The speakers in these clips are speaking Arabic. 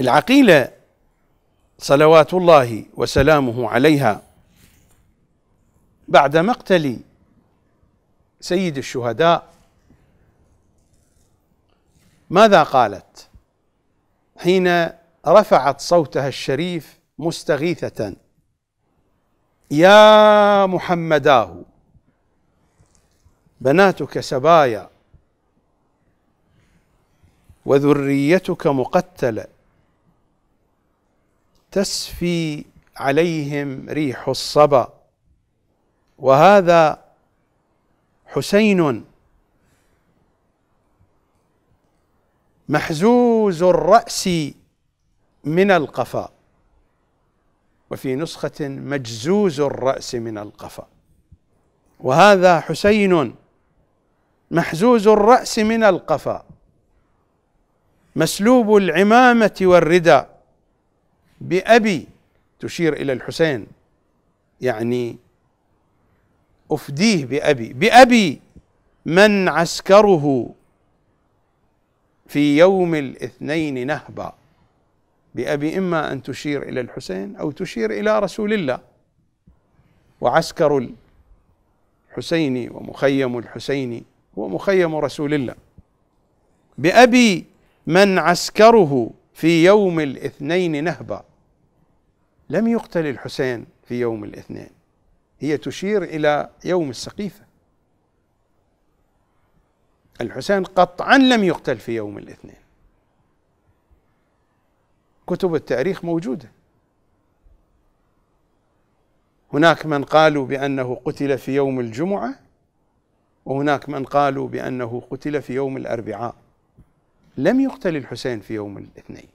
العقيلة صلوات الله وسلامه عليها بعد مقتل سيد الشهداء ماذا قالت حين رفعت صوتها الشريف مستغيثة يا محمداه بناتك سبايا وذريتك مقتله تسفي عليهم ريح الصبا وهذا حسين محزوز الراس من القفا وفي نسخه مجزوز الراس من القفا وهذا حسين محزوز الراس من القفا مسلوب العمامه والرداء بأبي تشير إلى الحسين يعني أفديه بأبي بأبي من عسكره في يوم الاثنين نهبا بأبي إما أن تشير إلى الحسين أو تشير إلى رسول الله وعسكر الحسين ومخيم الحسين هو مخيم رسول الله بأبي من عسكره في يوم الاثنين نهبا لم يقتل الحسين في يوم الاثنين هي تشير إلى يوم السقيفة الحسين قطعا لم يقتل في يوم الاثنين كتب التاريخ موجوده هناك من قالوا بانه قتل في يوم الجمعه وهناك من قالوا بانه قتل في يوم الاربعاء لم يقتل الحسين في يوم الاثنين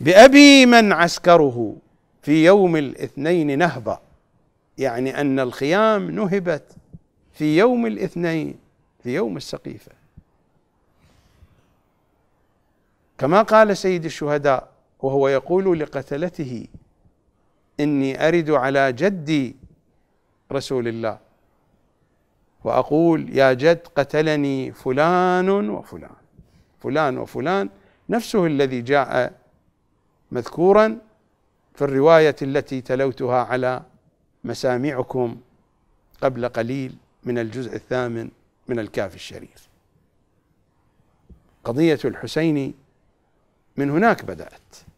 بأبي من عسكره في يوم الاثنين نهبة يعني أن الخيام نهبت في يوم الاثنين في يوم السقيفة كما قال سيد الشهداء وهو يقول لقتلته إني أرد على جدي رسول الله وأقول يا جد قتلني فلان وفلان فلان وفلان نفسه الذي جاء مذكورا في الرواية التي تلوتها على مسامعكم قبل قليل من الجزء الثامن من الكاف الشريف قضية الحسين من هناك بدأت